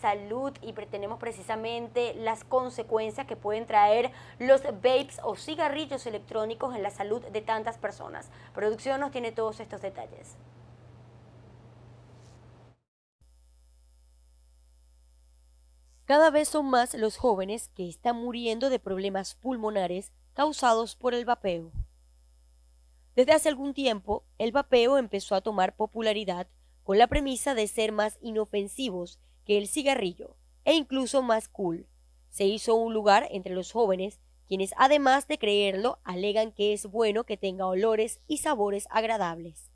salud y pretendemos precisamente las consecuencias que pueden traer los vapes o cigarrillos electrónicos en la salud de tantas personas. Producción nos tiene todos estos detalles. Cada vez son más los jóvenes que están muriendo de problemas pulmonares causados por el vapeo. Desde hace algún tiempo, el vapeo empezó a tomar popularidad con la premisa de ser más inofensivos que el cigarrillo e incluso más cool. Se hizo un lugar entre los jóvenes, quienes además de creerlo, alegan que es bueno que tenga olores y sabores agradables.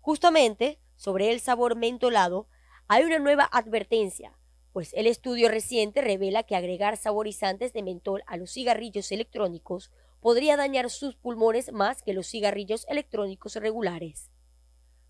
Justamente, sobre el sabor mentolado, hay una nueva advertencia, pues el estudio reciente revela que agregar saborizantes de mentol a los cigarrillos electrónicos podría dañar sus pulmones más que los cigarrillos electrónicos regulares.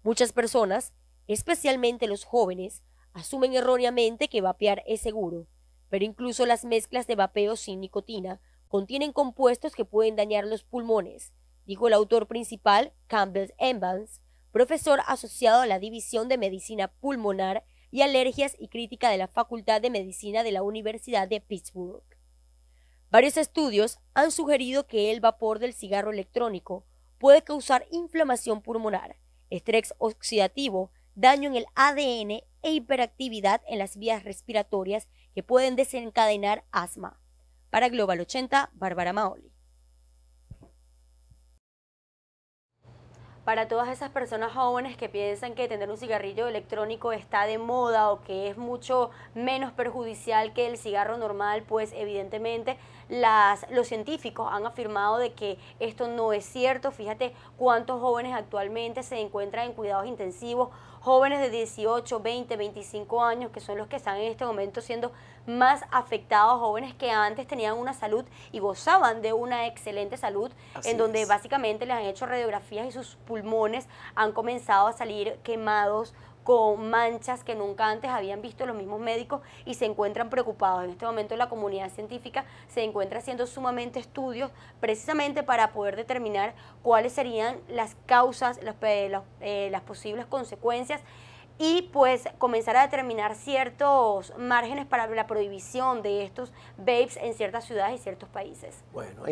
Muchas personas Especialmente los jóvenes asumen erróneamente que vapear es seguro, pero incluso las mezclas de vapeo sin nicotina contienen compuestos que pueden dañar los pulmones, dijo el autor principal, Campbell Evans, profesor asociado a la División de Medicina Pulmonar y Alergias y Crítica de la Facultad de Medicina de la Universidad de Pittsburgh. Varios estudios han sugerido que el vapor del cigarro electrónico puede causar inflamación pulmonar, estrés oxidativo, daño en el ADN e hiperactividad en las vías respiratorias que pueden desencadenar asma. Para Global 80, Bárbara Maoli. para todas esas personas jóvenes que piensan que tener un cigarrillo electrónico está de moda o que es mucho menos perjudicial que el cigarro normal, pues evidentemente los científicos han afirmado de que esto no es cierto. Fíjate cuántos jóvenes actualmente se encuentran en cuidados intensivos jóvenes de 18, 20, 25 años, que son los que están en este momento siendo más afectados, jóvenes que antes tenían una salud y gozaban de una excelente salud, en donde básicamente les han hecho radiografías y sus pulmones han comenzado a salir quemados con manchas que nunca antes habían visto los mismos médicos y se encuentran preocupados. En este momento la comunidad científica se encuentra haciendo sumamente estudios precisamente para poder determinar cuáles serían las causas, eh, las posibles consecuencias y pues comenzar a determinar ciertos márgenes para la prohibición de estos vapes en ciertas ciudades y ciertos países. Bueno,